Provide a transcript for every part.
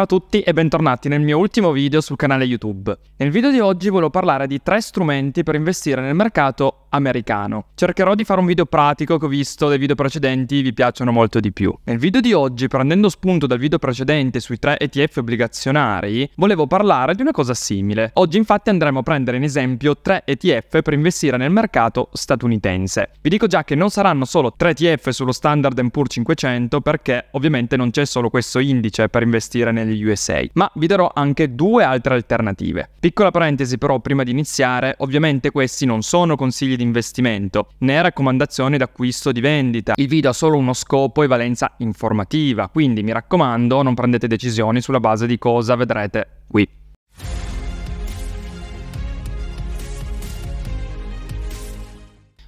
Ciao a tutti e bentornati nel mio ultimo video sul canale YouTube. Nel video di oggi volevo parlare di tre strumenti per investire nel mercato americano. Cercherò di fare un video pratico che ho visto dei video precedenti vi piacciono molto di più. Nel video di oggi, prendendo spunto dal video precedente sui tre ETF obbligazionari, volevo parlare di una cosa simile. Oggi infatti andremo a prendere in esempio tre ETF per investire nel mercato statunitense. Vi dico già che non saranno solo tre ETF sullo Standard Poor's 500 perché ovviamente non c'è solo questo indice per investire negli USA, ma vi darò anche due altre alternative. Piccola parentesi però prima di iniziare, ovviamente questi non sono consigli di investimento né raccomandazioni d'acquisto di vendita. Il video ha solo uno scopo e valenza informativa, quindi mi raccomando non prendete decisioni sulla base di cosa vedrete qui.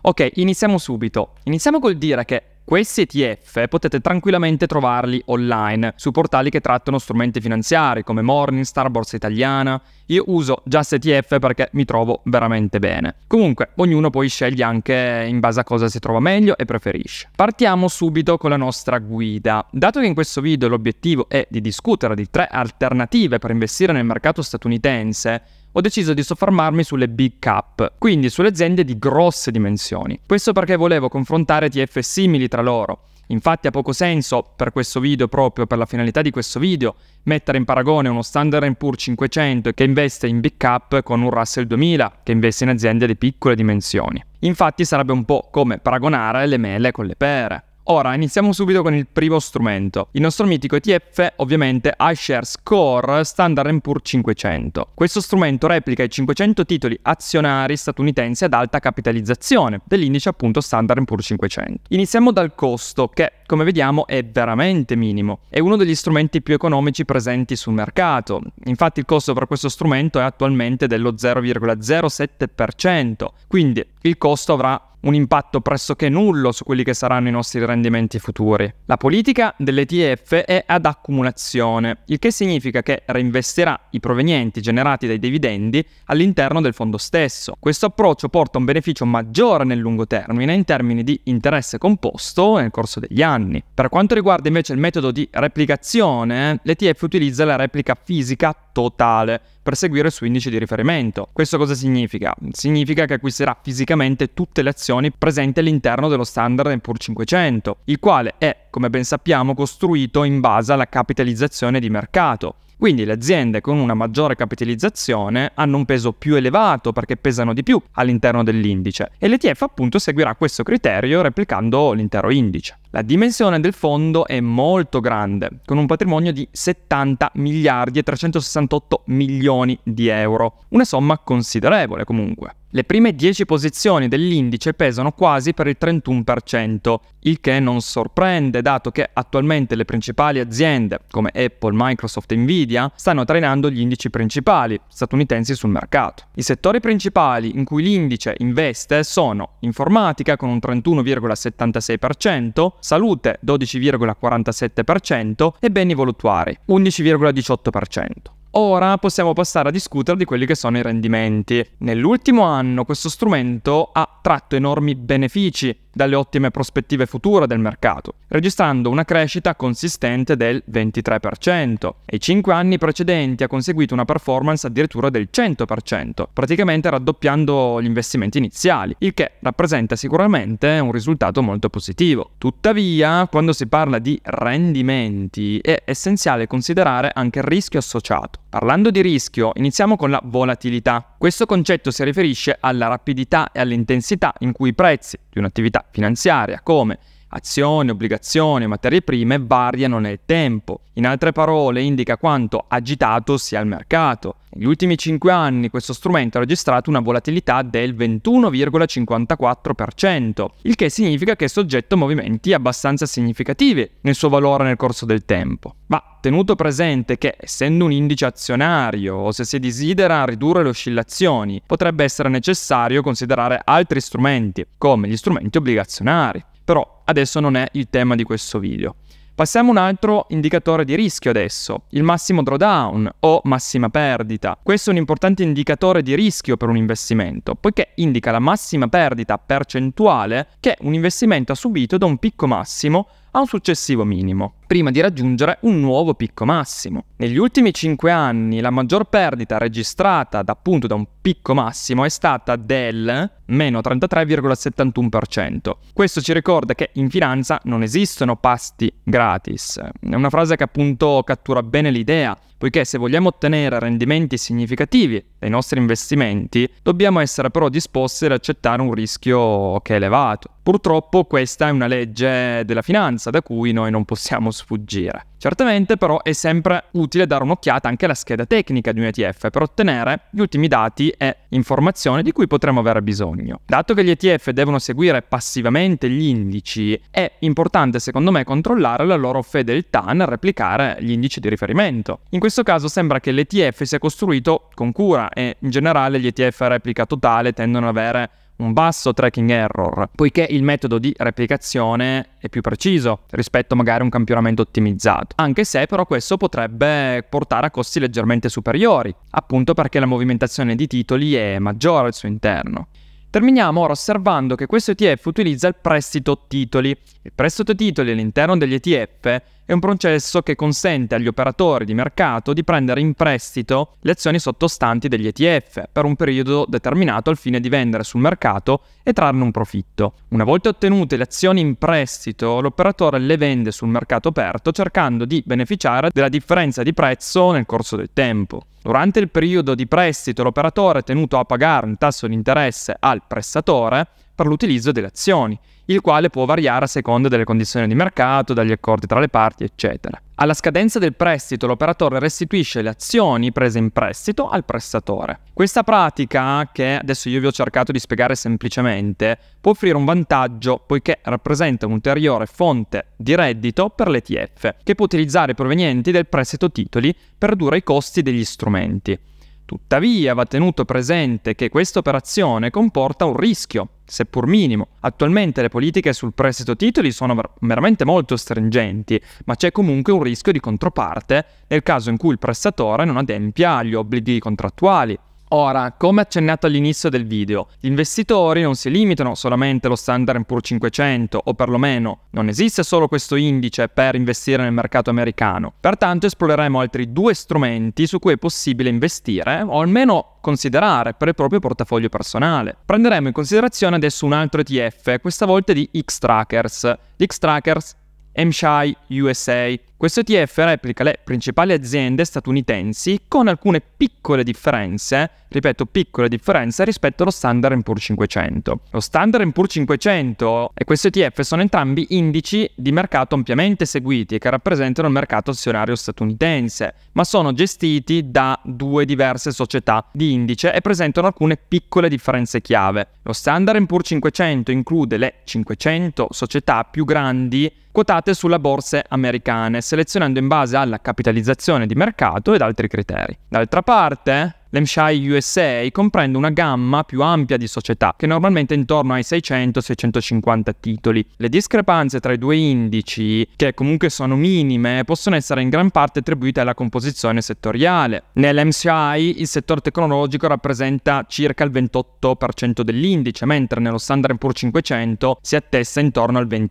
Ok, iniziamo subito. Iniziamo col dire che questi ETF potete tranquillamente trovarli online su portali che trattano strumenti finanziari come Morningstar, Borsa Italiana. Io uso Just ETF perché mi trovo veramente bene. Comunque, ognuno poi sceglie anche in base a cosa si trova meglio e preferisce. Partiamo subito con la nostra guida. Dato che in questo video l'obiettivo è di discutere di tre alternative per investire nel mercato statunitense, ho deciso di soffermarmi sulle big cap, quindi sulle aziende di grosse dimensioni. Questo perché volevo confrontare TF simili tra loro. Infatti ha poco senso, per questo video, proprio per la finalità di questo video, mettere in paragone uno Standard Poor's 500 che investe in big cap con un Russell 2000 che investe in aziende di piccole dimensioni. Infatti sarebbe un po' come paragonare le mele con le pere. Ora iniziamo subito con il primo strumento. Il nostro mitico ETF ovviamente iShares Core Standard Poor's 500. Questo strumento replica i 500 titoli azionari statunitensi ad alta capitalizzazione dell'indice appunto Standard Poor's 500. Iniziamo dal costo che come vediamo è veramente minimo. È uno degli strumenti più economici presenti sul mercato. Infatti il costo per questo strumento è attualmente dello 0,07%, quindi il costo avrà un impatto pressoché nullo su quelli che saranno i nostri rendimenti futuri. La politica dell'ETF è ad accumulazione, il che significa che reinvestirà i provenienti generati dai dividendi all'interno del fondo stesso. Questo approccio porta un beneficio maggiore nel lungo termine in termini di interesse composto nel corso degli anni. Per quanto riguarda invece il metodo di replicazione, eh, l'ETF utilizza la replica fisica totale, seguire il suo indice di riferimento. Questo cosa significa? Significa che acquisterà fisicamente tutte le azioni presenti all'interno dello standard Poor 500, il quale è, come ben sappiamo, costruito in base alla capitalizzazione di mercato. Quindi le aziende con una maggiore capitalizzazione hanno un peso più elevato perché pesano di più all'interno dell'indice e l'ETF appunto seguirà questo criterio replicando l'intero indice. La dimensione del fondo è molto grande, con un patrimonio di 70 miliardi e 368 milioni di euro, una somma considerevole comunque. Le prime 10 posizioni dell'indice pesano quasi per il 31%, il che non sorprende dato che attualmente le principali aziende come Apple, Microsoft e Nvidia stanno trainando gli indici principali statunitensi sul mercato. I settori principali in cui l'indice investe sono informatica con un 31,76%, salute 12,47% e beni voluttuari 11,18%. Ora possiamo passare a discutere di quelli che sono i rendimenti. Nell'ultimo anno questo strumento ha tratto enormi benefici dalle ottime prospettive future del mercato, registrando una crescita consistente del 23%. i 5 anni precedenti ha conseguito una performance addirittura del 100%, praticamente raddoppiando gli investimenti iniziali, il che rappresenta sicuramente un risultato molto positivo. Tuttavia, quando si parla di rendimenti, è essenziale considerare anche il rischio associato. Parlando di rischio, iniziamo con la volatilità. Questo concetto si riferisce alla rapidità e all'intensità in cui i prezzi di un'attività finanziaria come azioni, obbligazioni, materie prime variano nel tempo. In altre parole, indica quanto agitato sia il mercato. Negli ultimi 5 anni questo strumento ha registrato una volatilità del 21,54%, il che significa che è soggetto a movimenti abbastanza significativi nel suo valore nel corso del tempo. Ma tenuto presente che, essendo un indice azionario o se si desidera ridurre le oscillazioni, potrebbe essere necessario considerare altri strumenti, come gli strumenti obbligazionari. Però adesso non è il tema di questo video. Passiamo a un altro indicatore di rischio adesso, il massimo drawdown o massima perdita. Questo è un importante indicatore di rischio per un investimento, poiché indica la massima perdita percentuale che un investimento ha subito da un picco massimo a un successivo minimo, prima di raggiungere un nuovo picco massimo. Negli ultimi 5 anni la maggior perdita registrata da, appunto da un picco massimo è stata del meno 33,71%. Questo ci ricorda che in finanza non esistono pasti gratis. È una frase che appunto cattura bene l'idea, poiché se vogliamo ottenere rendimenti significativi dai nostri investimenti, dobbiamo essere però disposti ad accettare un rischio che è elevato. Purtroppo questa è una legge della finanza da cui noi non possiamo sfuggire. Certamente però è sempre utile dare un'occhiata anche alla scheda tecnica di un ETF per ottenere gli ultimi dati e informazioni di cui potremmo avere bisogno. Dato che gli ETF devono seguire passivamente gli indici, è importante secondo me controllare la loro fedeltà nel replicare gli indici di riferimento. In questo caso sembra che l'ETF sia costruito con cura e in generale gli ETF a replica totale tendono ad avere un basso tracking error, poiché il metodo di replicazione è più preciso rispetto magari a un campionamento ottimizzato, anche se però questo potrebbe portare a costi leggermente superiori, appunto perché la movimentazione di titoli è maggiore al suo interno. Terminiamo ora osservando che questo ETF utilizza il prestito titoli. Il prestito titoli all'interno degli ETF è un processo che consente agli operatori di mercato di prendere in prestito le azioni sottostanti degli ETF per un periodo determinato al fine di vendere sul mercato e trarne un profitto. Una volta ottenute le azioni in prestito, l'operatore le vende sul mercato aperto cercando di beneficiare della differenza di prezzo nel corso del tempo. Durante il periodo di prestito l'operatore è tenuto a pagare un tasso di interesse al prestatore per l'utilizzo delle azioni, il quale può variare a seconda delle condizioni di mercato, dagli accordi tra le parti, eccetera. Alla scadenza del prestito l'operatore restituisce le azioni prese in prestito al prestatore. Questa pratica, che adesso io vi ho cercato di spiegare semplicemente, può offrire un vantaggio poiché rappresenta un'ulteriore fonte di reddito per l'ETF, che può utilizzare i provenienti del prestito titoli per ridurre i costi degli strumenti. Tuttavia va tenuto presente che questa operazione comporta un rischio, seppur minimo. Attualmente le politiche sul prestito titoli sono veramente molto stringenti, ma c'è comunque un rischio di controparte nel caso in cui il prestatore non adempia agli obblighi contrattuali. Ora, come accennato all'inizio del video, gli investitori non si limitano solamente allo standard Poor's 500 o perlomeno non esiste solo questo indice per investire nel mercato americano, pertanto esploreremo altri due strumenti su cui è possibile investire o almeno considerare per il proprio portafoglio personale. Prenderemo in considerazione adesso un altro ETF, questa volta di X-Trackers. L'X-Trackers MSCI USA questo ETF replica le principali aziende statunitensi con alcune piccole differenze, ripeto piccole differenze rispetto allo Standard Poor's 500. Lo Standard Poor's 500 e questo ETF sono entrambi indici di mercato ampiamente seguiti e che rappresentano il mercato azionario statunitense, ma sono gestiti da due diverse società di indice e presentano alcune piccole differenze chiave. Lo Standard Poor's 500 include le 500 società più grandi quotate sulla borse americane selezionando in base alla capitalizzazione di mercato ed altri criteri. D'altra parte, L'Hampshire USA comprende una gamma più ampia di società, che normalmente è intorno ai 600-650 titoli. Le discrepanze tra i due indici, che comunque sono minime, possono essere in gran parte attribuite alla composizione settoriale. Nell'Hampshire il settore tecnologico rappresenta circa il 28% dell'indice, mentre nello Standard Poor's 500 si attesta intorno al 26%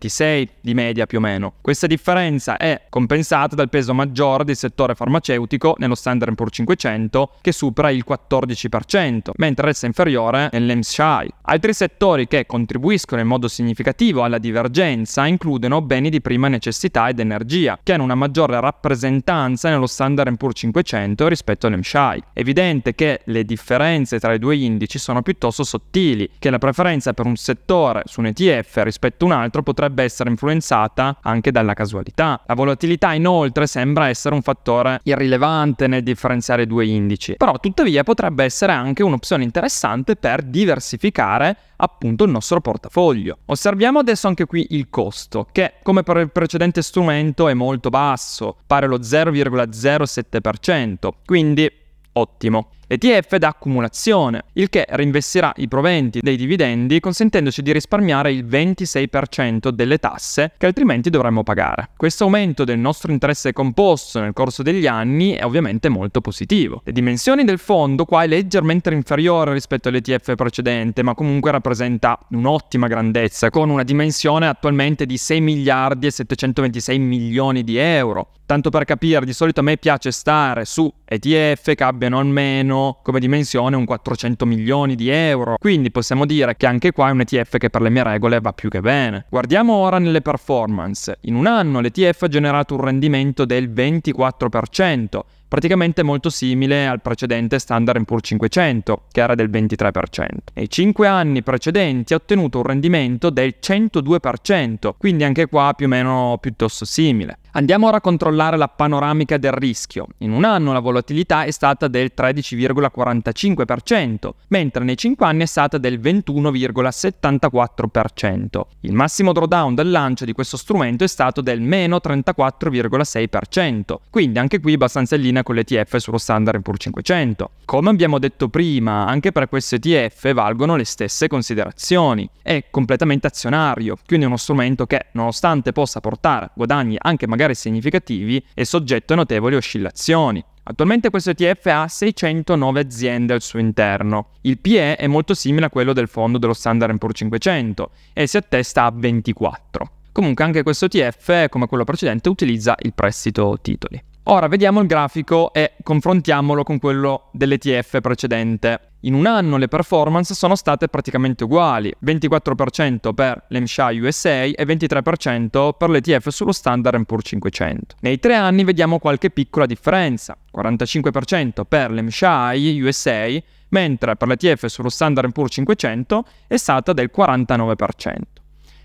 di media più o meno. Questa differenza è compensata dal peso maggiore del settore farmaceutico nello Standard Poor's 500, che supera il 14%, mentre resta inferiore nell'Emshai. Altri settori che contribuiscono in modo significativo alla divergenza includono beni di prima necessità ed energia, che hanno una maggiore rappresentanza nello standard Poor's 500 rispetto all'Hampshire. Evidente che le differenze tra i due indici sono piuttosto sottili, che la preferenza per un settore su un ETF rispetto a un altro potrebbe essere influenzata anche dalla casualità. La volatilità inoltre sembra essere un fattore irrilevante nel differenziare i due indici, però tuttavia Tuttavia potrebbe essere anche un'opzione interessante per diversificare appunto il nostro portafoglio. Osserviamo adesso anche qui il costo, che come per il precedente strumento è molto basso, pare lo 0,07%, quindi ottimo. ETF da accumulazione, il che reinvestirà i proventi dei dividendi consentendoci di risparmiare il 26% delle tasse che altrimenti dovremmo pagare. Questo aumento del nostro interesse composto nel corso degli anni è ovviamente molto positivo. Le dimensioni del fondo qua è leggermente inferiore rispetto all'ETF precedente, ma comunque rappresenta un'ottima grandezza, con una dimensione attualmente di 6 miliardi e 726 milioni di euro. Tanto per capire, di solito a me piace stare su ETF che abbiano almeno come dimensione un 400 milioni di euro. Quindi possiamo dire che anche qua è un ETF che per le mie regole va più che bene. Guardiamo ora nelle performance. In un anno l'ETF ha generato un rendimento del 24%, praticamente molto simile al precedente Standard Poor's 500, che era del 23%. Nei 5 anni precedenti ha ottenuto un rendimento del 102%, quindi anche qua più o meno piuttosto simile. Andiamo ora a controllare la panoramica del rischio. In un anno la volatilità è stata del 13,45%, mentre nei 5 anni è stata del 21,74%. Il massimo drawdown del lancio di questo strumento è stato del meno 34,6%, quindi anche qui abbastanza in linea linea con l'ETF sullo standard pur 500. Come abbiamo detto prima, anche per questo ETF valgono le stesse considerazioni. È completamente azionario, quindi uno strumento che, nonostante possa portare guadagni anche magari significativi, è soggetto a notevoli oscillazioni. Attualmente questo ETF ha 609 aziende al suo interno. Il PE è molto simile a quello del fondo dello Standard Poor's 500 e si attesta a 24. Comunque anche questo ETF, come quello precedente, utilizza il prestito titoli. Ora vediamo il grafico e confrontiamolo con quello dell'ETF precedente. In un anno le performance sono state praticamente uguali, 24% per l'EMSHA USA e 23% per l'ETF sullo Standard Poor's 500. Nei tre anni vediamo qualche piccola differenza, 45% per l'EMSHA USA, mentre per l'ETF sullo Standard Poor's 500 è stata del 49%.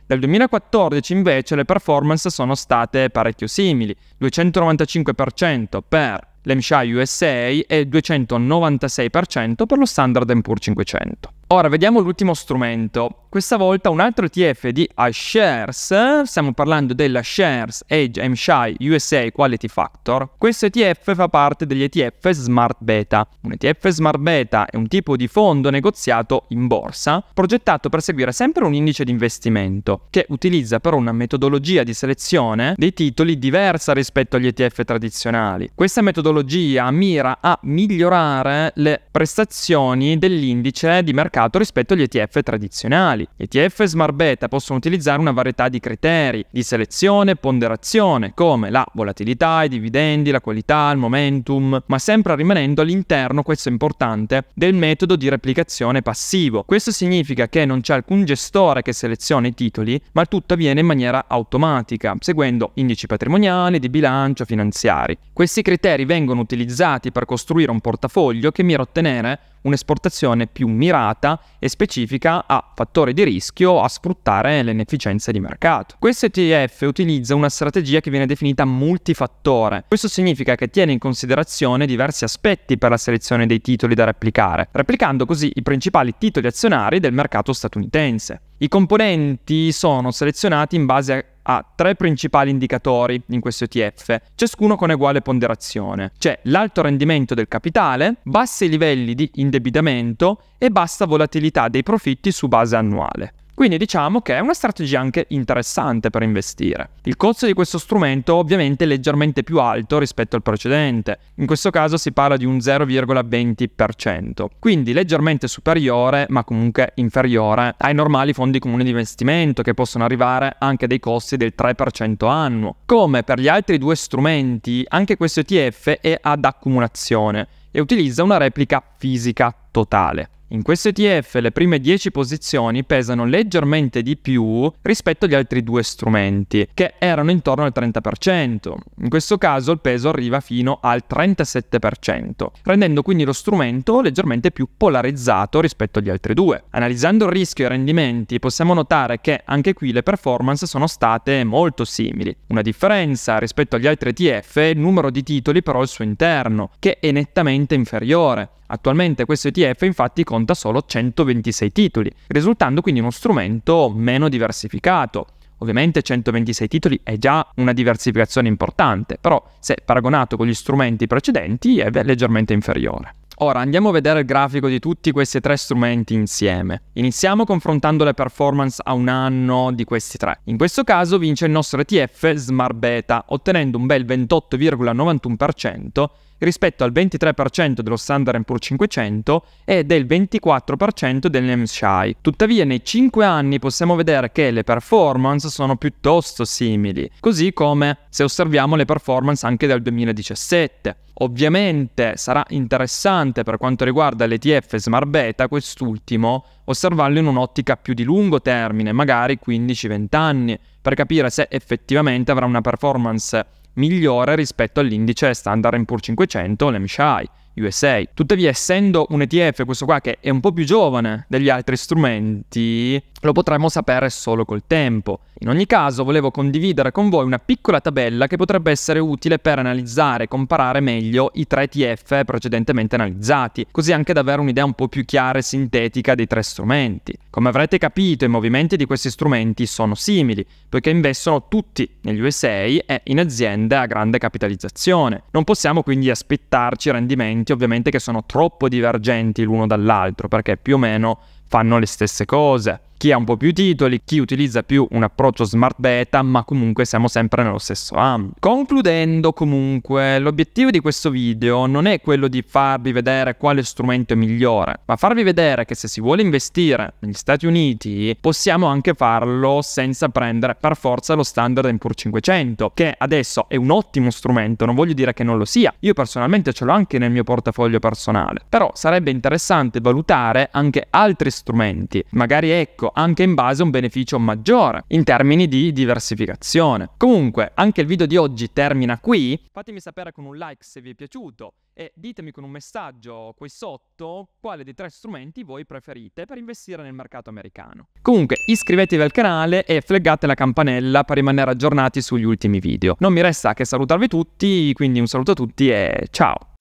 Dal 2014 invece le performance sono state parecchio simili, 295% per l'MSCI USA e 296% per lo Standard Poor's 500. Ora vediamo l'ultimo strumento, questa volta un altro ETF di iShares, stiamo parlando della Shares Edge MSHI USA Quality Factor. Questo ETF fa parte degli ETF Smart Beta. Un ETF Smart Beta è un tipo di fondo negoziato in borsa, progettato per seguire sempre un indice di investimento, che utilizza però una metodologia di selezione dei titoli diversa rispetto agli ETF tradizionali. Questa metodologia mira a migliorare le prestazioni dell'indice di mercato mercato rispetto agli ETF tradizionali. ETF Smart Beta possono utilizzare una varietà di criteri di selezione e ponderazione, come la volatilità, i dividendi, la qualità, il momentum, ma sempre rimanendo all'interno, questo è importante, del metodo di replicazione passivo. Questo significa che non c'è alcun gestore che seleziona i titoli, ma tutto avviene in maniera automatica, seguendo indici patrimoniali, di bilancio, finanziari. Questi criteri vengono utilizzati per costruire un portafoglio che mira a ottenere un'esportazione più mirata e specifica a fattori di rischio, a sfruttare le inefficienze di mercato. Questo ETF utilizza una strategia che viene definita multifattore. Questo significa che tiene in considerazione diversi aspetti per la selezione dei titoli da replicare, replicando così i principali titoli azionari del mercato statunitense. I componenti sono selezionati in base a ha tre principali indicatori in questo ETF, ciascuno con uguale ponderazione, cioè l'alto rendimento del capitale, bassi livelli di indebitamento e bassa volatilità dei profitti su base annuale. Quindi diciamo che è una strategia anche interessante per investire. Il costo di questo strumento ovviamente è leggermente più alto rispetto al precedente, in questo caso si parla di un 0,20%, quindi leggermente superiore ma comunque inferiore ai normali fondi comuni di investimento che possono arrivare anche a dei costi del 3% annuo. Come per gli altri due strumenti, anche questo ETF è ad accumulazione e utilizza una replica fisica totale. In questo ETF le prime 10 posizioni pesano leggermente di più rispetto agli altri due strumenti, che erano intorno al 30%. In questo caso il peso arriva fino al 37%, rendendo quindi lo strumento leggermente più polarizzato rispetto agli altri due. Analizzando il rischio e i rendimenti possiamo notare che anche qui le performance sono state molto simili. Una differenza rispetto agli altri ETF è il numero di titoli però al suo interno, che è nettamente inferiore. Attualmente questo ETF infatti conta conta solo 126 titoli, risultando quindi uno strumento meno diversificato. Ovviamente 126 titoli è già una diversificazione importante, però se paragonato con gli strumenti precedenti è leggermente inferiore. Ora andiamo a vedere il grafico di tutti questi tre strumenti insieme. Iniziamo confrontando le performance a un anno di questi tre. In questo caso vince il nostro ETF Smart Beta, ottenendo un bel 28,91% rispetto al 23% dello Standard Poor's 500 e del 24% del MSCI. Tuttavia nei 5 anni possiamo vedere che le performance sono piuttosto simili, così come se osserviamo le performance anche dal 2017. Ovviamente sarà interessante per quanto riguarda l'ETF Smart Beta quest'ultimo osservarlo in un'ottica più di lungo termine, magari 15-20 anni, per capire se effettivamente avrà una performance migliore rispetto all'indice Standard Poor's 500, l'MSCI, USA. Tuttavia, essendo un ETF, questo qua che è un po' più giovane degli altri strumenti, lo potremmo sapere solo col tempo. In ogni caso, volevo condividere con voi una piccola tabella che potrebbe essere utile per analizzare e comparare meglio i tre ETF precedentemente analizzati, così anche da avere un'idea un po' più chiara e sintetica dei tre strumenti. Come avrete capito, i movimenti di questi strumenti sono simili, poiché investono tutti negli USA e in aziende a grande capitalizzazione. Non possiamo quindi aspettarci rendimenti strumenti ovviamente che sono troppo divergenti l'uno dall'altro perché più o meno fanno le stesse cose chi ha un po' più titoli, chi utilizza più un approccio smart beta, ma comunque siamo sempre nello stesso ambito. Concludendo comunque, l'obiettivo di questo video non è quello di farvi vedere quale strumento è migliore, ma farvi vedere che se si vuole investire negli Stati Uniti possiamo anche farlo senza prendere per forza lo standard Poor's 500, che adesso è un ottimo strumento, non voglio dire che non lo sia, io personalmente ce l'ho anche nel mio portafoglio personale, però sarebbe interessante valutare anche altri strumenti, magari ecco rischio anche in base a un beneficio maggiore in termini di diversificazione. Comunque, anche il video di oggi termina qui. Fatemi sapere con un like se vi è piaciuto e ditemi con un messaggio qui sotto quale dei tre strumenti voi preferite per investire nel mercato americano. Comunque iscrivetevi al canale e fleggate la campanella per rimanere aggiornati sugli ultimi video. Non mi resta che salutarvi tutti, quindi un saluto a tutti e ciao!